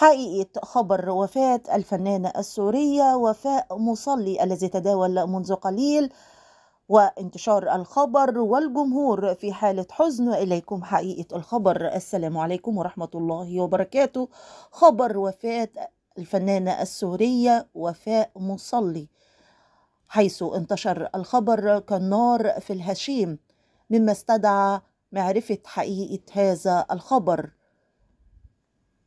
حقيقة خبر وفاة الفنانة السورية وفاء مصلي الذي تداول منذ قليل وانتشار الخبر والجمهور في حالة حزن إليكم حقيقة الخبر السلام عليكم ورحمة الله وبركاته خبر وفاة الفنانة السورية وفاء مصلي حيث انتشر الخبر كالنار في الهشيم مما استدعى معرفة حقيقة هذا الخبر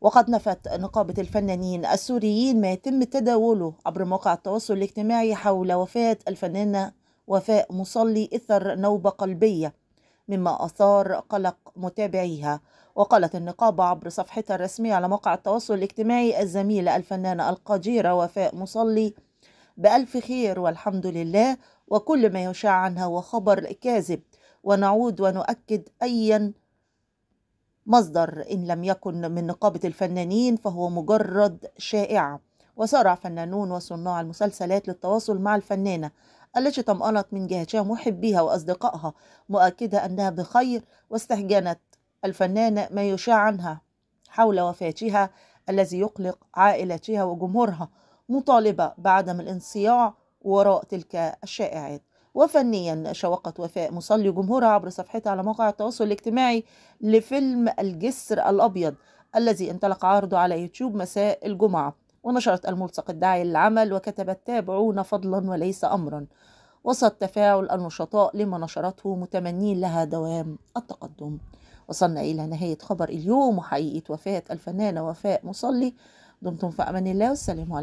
وقد نفت نقابة الفنانين السوريين ما يتم تداوله عبر مواقع التواصل الاجتماعي حول وفاة الفنانة وفاء مصلي إثر نوبة قلبية مما أثار قلق متابعيها وقالت النقابة عبر صفحتها الرسمية على موقع التواصل الاجتماعي الزميلة الفنانة القديرة وفاء مصلي بألف خير والحمد لله وكل ما يشاع عنها وخبر كاذب ونعود ونؤكد أيا مصدر إن لم يكن من نقابة الفنانين فهو مجرد شائعة وسارع فنانون وصناع المسلسلات للتواصل مع الفنانة التي طمأنت من جهتها محبيها وأصدقائها مؤكدة أنها بخير واستهجنت الفنانة ما يشاع عنها حول وفاتها الذي يقلق عائلتها وجمهورها مطالبة بعدم الانصياع وراء تلك الشائعات وفنيا شوقت وفاء مصلي جمهورها عبر صفحتها على موقع التواصل الاجتماعي لفيلم الجسر الأبيض الذي انطلق عرضه على يوتيوب مساء الجمعة ونشرت الملصق الداعي للعمل وكتبت تابعونا فضلا وليس أمرا وسط تفاعل النشطاء لما نشرته متمنين لها دوام التقدم وصلنا إلى نهاية خبر اليوم وحقيقة وفاة الفنانة وفاء مصلي دمتم في أمان الله والسلام عليكم